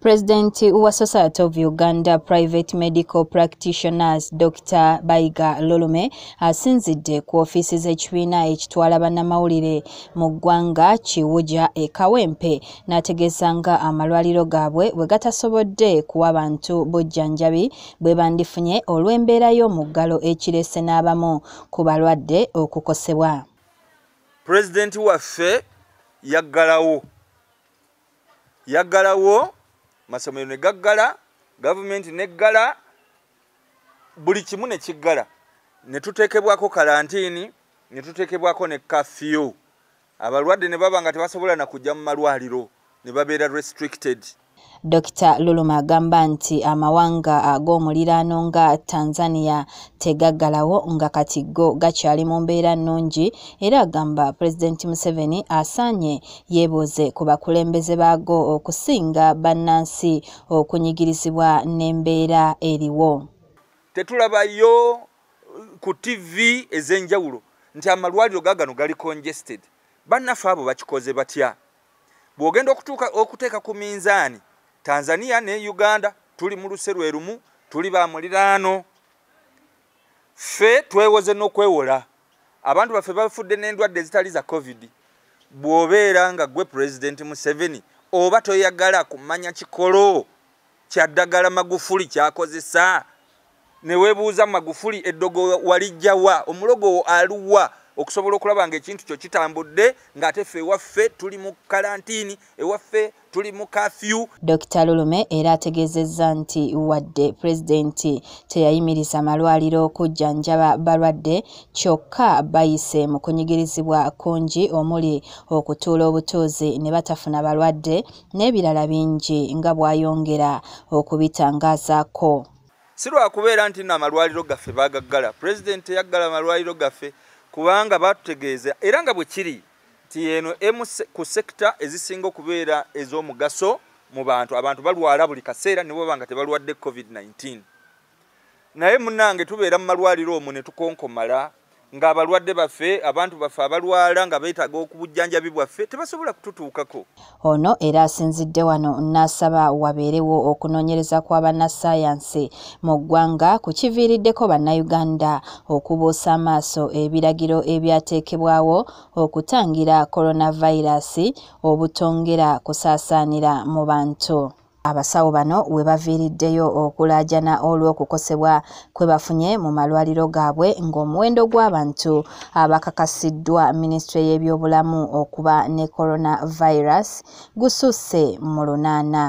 Pulezidenti wa Society of Uganda Private Medical Practitioners Dr. Baiga Lolume asinzidde ku ofiisi z'ekibiina ekitwala bannamawulire mu ggwanga Kiwuja e Kawempe n'ategeeza nga amalwaliro gaabwe bwe gatasobodde kuwa bantu bujjanjabi bwe bandifunye olw'embeera y'omuggalo ekirese n'abamu ku balwadde okukosebwa. Pulezidenti waffe yaggalawo. yaggalawo. masomero negaggala gavumenti neggala buli kimu nekiggala netuteekebwako kalantiini netuteekebwako ne kafiyu abalwadde ne baba nga tebasobola nakujja mu malwaliro ne babeera restricted dr luluma agamba nti amawanga ag'omuliraano nga tanzania tegaggalawo nga kati go gakyali mu mbeera nnungi era agamba pulezidenti museveni asaanye yeebuuze ku bakulembeze baago okusinga bannansi okunyigirizibwa n'embeera eriwo tetulabayo ku tivi ez'enjawulo nti amalwaliro gagano gali congested bannaffe abo bakikoze batya bw'ogenda okuteeka ku minzaani Tanzania ne Uganda tuli mu luse lwe rumu tuli ba muliraano fe twewoze n'okwewola abantu baffe bafudde n'endwadde ezitali za covid bw'obeera nga gwe pulezidenti museveni oba toyagala kumanya kikolo kyaddagala magufuli kyakozesa neweebuuza magufuli eddogo walijjawa omulogo aluwa okusobola okulaba nga ekintu kyo kitambudde ng'ate ffe ewaffe tuli mu kalantiini ewaffe tuli mu kafyu dr lulume era ategeezezza nti wadde pulezidenti teyayimiriza malwaliro okujjanjaba balwadde kyokka bayise mu kunyigirizibwa kungi omuli okutuula obutuuzi ne batafuna balwadde n'ebirala bingi nga bwayongera okubitangaazaako si lwakubeera nti na amalwaliro gaffe baagaggala pulezidenti teyaggala malwaliro gaffe kubanga batutegeeza era nga bwe kiri nti eno emu ku sekita ezisinga okubeera ez'omugaso mu bantu abantu balwala buli kaseera ne bwebanga tebalwadde covid-19 naye munange tubeera mu malwaliro omwo ne tukonkomala ng'abalwadde baffe abantu baffe abalwala nga beetaaga okubujjanjabi bwaffe tebasobola kututuukako ono era asinzidde wano nasaba wabeerewo okunoonyereza kwa bannassaayansi mu ggwanga ku kiviiriddeko bannayuganda okubuusa amaaso ebiragiro ebyateekebwawo okutangira coronavayirasi obutongera kusaasaanira mu bantu abasawo bano we baviiriddeyo okulaajana olw'okukosebwa kwe bafunye mu malwaliro gaabwe ng'omuwendo gw'abantu abakakasiddwa minisitule y'ebyobulamu okuba ne coronavirus gususse mu lunaana